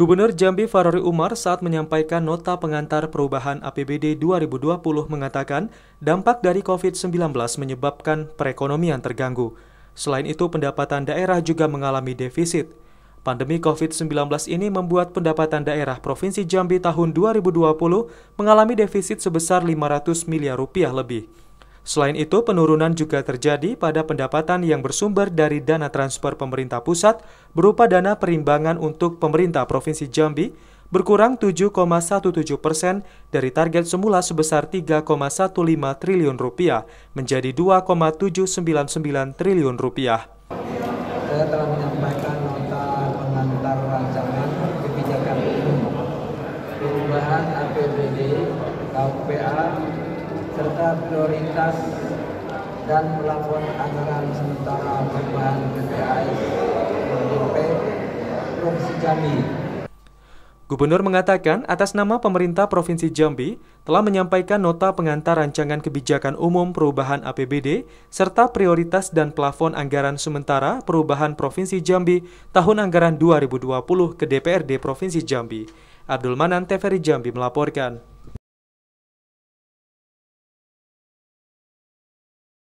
Gubernur Jambi Farori Umar saat menyampaikan nota pengantar perubahan APBD 2020 mengatakan dampak dari COVID-19 menyebabkan perekonomian terganggu. Selain itu, pendapatan daerah juga mengalami defisit. Pandemi COVID-19 ini membuat pendapatan daerah Provinsi Jambi tahun 2020 mengalami defisit sebesar 500 miliar rupiah lebih. Selain itu, penurunan juga terjadi pada pendapatan yang bersumber dari dana transfer pemerintah pusat berupa dana perimbangan untuk pemerintah Provinsi Jambi berkurang 7,17 persen dari target semula sebesar 3,15 triliun rupiah menjadi 2,799 triliun rupiah. Saya telah menyampaikan nota pengantar rancangan kebijakan perubahan APBD KPA serta prioritas dan pelafon anggaran sementara perubahan PPAS Provinsi Jambi. Gubernur mengatakan atas nama pemerintah Provinsi Jambi telah menyampaikan nota pengantar rancangan kebijakan umum perubahan APBD serta prioritas dan plafon anggaran sementara perubahan Provinsi Jambi tahun anggaran 2020 ke DPRD Provinsi Jambi. Abdul Manan Teferi Jambi melaporkan.